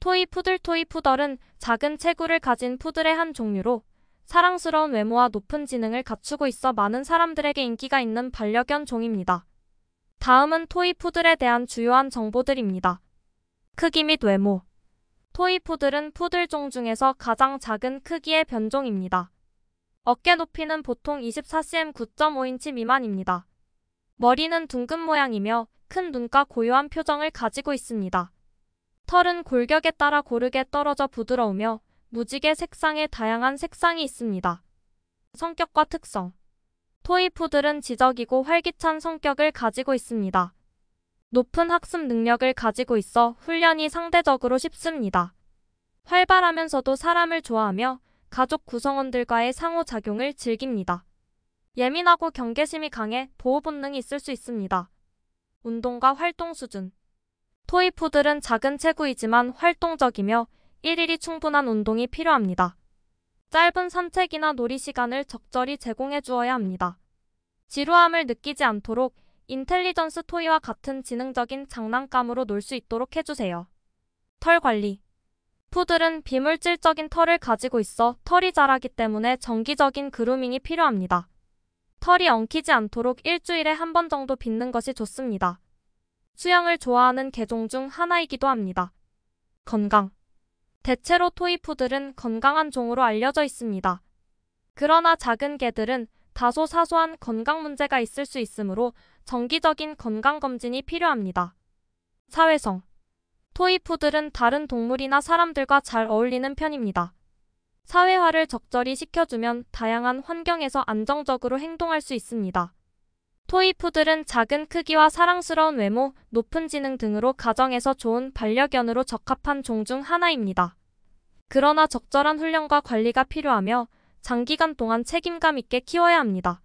토이 푸들 토이 푸덜은 작은 체구를 가진 푸들의 한 종류로 사랑스러운 외모와 높은 지능을 갖추고 있어 많은 사람들에게 인기가 있는 반려견 종입니다. 다음은 토이 푸들에 대한 주요한 정보들입니다. 크기 및 외모 토이 푸들은 푸들종 중에서 가장 작은 크기의 변종입니다. 어깨 높이는 보통 24cm 9.5인치 미만입니다. 머리는 둥근 모양이며 큰 눈과 고요한 표정을 가지고 있습니다. 털은 골격에 따라 고르게 떨어져 부드러우며 무지개 색상에 다양한 색상이 있습니다. 성격과 특성 토이푸들은 지적이고 활기찬 성격을 가지고 있습니다. 높은 학습 능력을 가지고 있어 훈련이 상대적으로 쉽습니다. 활발하면서도 사람을 좋아하며 가족 구성원들과의 상호작용을 즐깁니다. 예민하고 경계심이 강해 보호 본능이 있을 수 있습니다. 운동과 활동 수준 토이푸들은 작은 체구이지만 활동적이며 일일이 충분한 운동이 필요합니다. 짧은 산책이나 놀이 시간을 적절히 제공해 주어야 합니다. 지루함을 느끼지 않도록 인텔리전스 토이와 같은 지능적인 장난감으로 놀 수 있도록 해주세요. 털 관리 푸들은 비물질적인 털을 가지고 있어 털이 자라기 때문에 정기적인 그루밍이 필요합니다. 털이 엉키지 않도록 일주일에 한 번 정도 빗는 것이 좋습니다. 수영을 좋아하는 개종 중 하나이기도 합니다. 건강 대체로 토이푸들은 건강한 종으로 알려져 있습니다. 그러나 작은 개들은 다소 사소한 건강 문제가 있을 수 있으므로 정기적인 건강검진이 필요합니다. 사회성 토이푸들은 다른 동물이나 사람들과 잘 어울리는 편입니다. 사회화를 적절히 시켜주면 다양한 환경에서 안정적으로 행동할 수 있습니다. 토이푸들은 작은 크기와 사랑스러운 외모, 높은 지능 등으로 가정에서 좋은 반려견으로 적합한 종 중 하나입니다. 그러나 적절한 훈련과 관리가 필요하며 장기간 동안 책임감 있게 키워야 합니다.